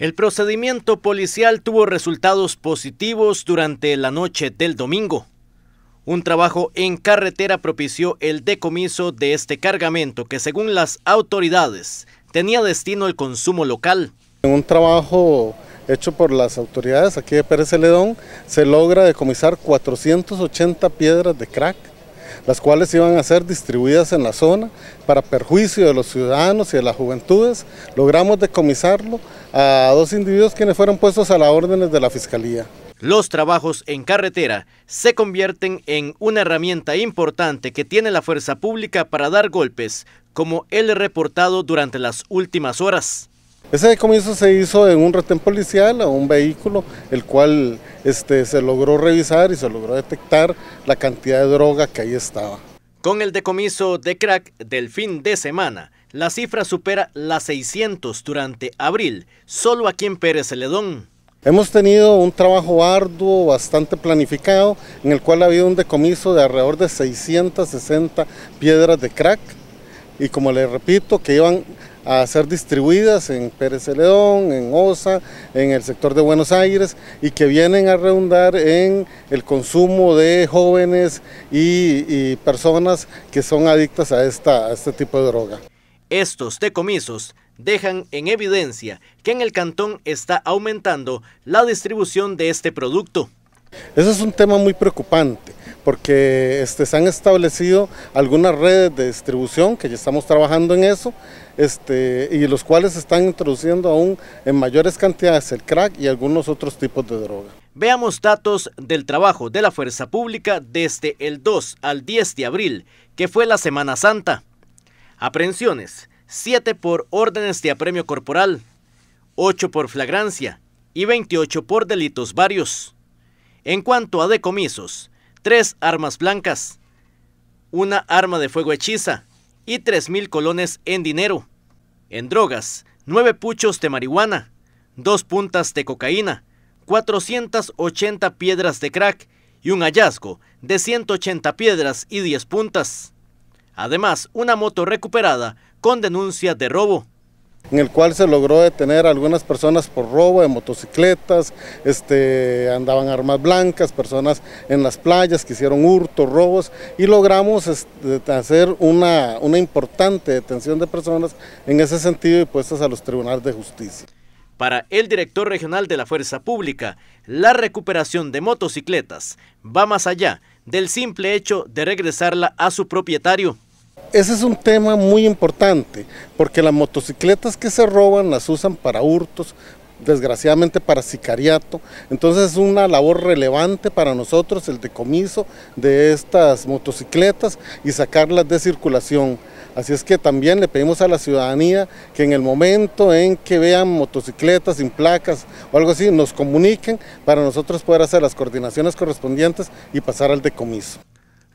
El procedimiento policial tuvo resultados positivos durante la noche del domingo. Un trabajo en carretera propició el decomiso de este cargamento que según las autoridades tenía destino al consumo local. En un trabajo hecho por las autoridades aquí de Pérez Celedón se logra decomisar 480 piedras de crack, las cuales iban a ser distribuidas en la zona para perjuicio de los ciudadanos y de las juventudes. Logramos decomisarlo a dos individuos quienes fueron puestos a las órdenes de la Fiscalía. Los trabajos en carretera se convierten en una herramienta importante que tiene la fuerza pública para dar golpes, como el reportado durante las últimas horas. Ese decomiso se hizo en un retén policial a un vehículo, el cual este, se logró revisar y se logró detectar la cantidad de droga que ahí estaba. Con el decomiso de crack del fin de semana, la cifra supera las 600 durante abril, solo aquí en Pérez Celedón. Hemos tenido un trabajo arduo, bastante planificado, en el cual ha habido un decomiso de alrededor de 660 piedras de crack, y como les repito, que iban a ser distribuidas en Pérez Celedón, en OSA, en el sector de Buenos Aires y que vienen a redundar en el consumo de jóvenes y, personas que son adictas a, este tipo de droga. Estos decomisos dejan en evidencia que en el cantón está aumentando la distribución de este producto. Eso es un tema muy preocupante porque este, se han establecido algunas redes de distribución que ya estamos trabajando en eso este, y los cuales se están introduciendo aún en mayores cantidades el crack y algunos otros tipos de droga. Veamos datos del trabajo de la Fuerza Pública desde el 2 al 10 de abril, que fue la Semana Santa. Aprehensiones, 7 por órdenes de apremio corporal, 8 por flagrancia y 28 por delitos varios. En cuanto a decomisos, tres armas blancas, una arma de fuego hechiza y mil colones en dinero. En drogas, nueve puchos de marihuana, dos puntas de cocaína, 480 piedras de crack y un hallazgo de 180 piedras y 10 puntas. Además, una moto recuperada con denuncia de robo en el cual se logró detener a algunas personas por robo de motocicletas, este, andaban armas blancas, personas en las playas que hicieron hurtos, robos, y logramos este, hacer una, una importante detención de personas en ese sentido y puestas a los tribunales de justicia. Para el director regional de la Fuerza Pública, la recuperación de motocicletas va más allá del simple hecho de regresarla a su propietario. Ese es un tema muy importante, porque las motocicletas que se roban las usan para hurtos, desgraciadamente para sicariato. Entonces es una labor relevante para nosotros el decomiso de estas motocicletas y sacarlas de circulación. Así es que también le pedimos a la ciudadanía que en el momento en que vean motocicletas sin placas o algo así, nos comuniquen para nosotros poder hacer las coordinaciones correspondientes y pasar al decomiso.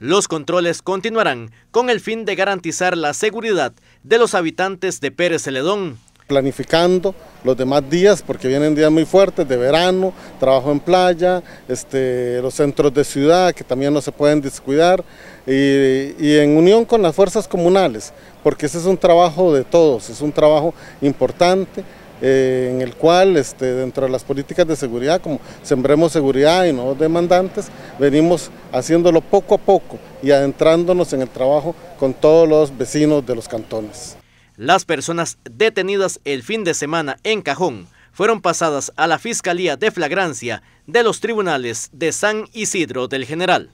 Los controles continuarán con el fin de garantizar la seguridad de los habitantes de Pérez Celedón. Planificando los demás días, porque vienen días muy fuertes de verano, trabajo en playa, este, los centros de ciudad que también no se pueden descuidar, y en unión con las fuerzas comunales, porque ese es un trabajo de todos, es un trabajo importante. Eh, en el cual este, dentro de las políticas de seguridad, como Sembremos Seguridad y No Demandantes, venimos haciéndolo poco a poco y adentrándonos en el trabajo con todos los vecinos de los cantones. Las personas detenidas el fin de semana en Cajón fueron pasadas a la Fiscalía de Flagrancia de los Tribunales de San Isidro del General.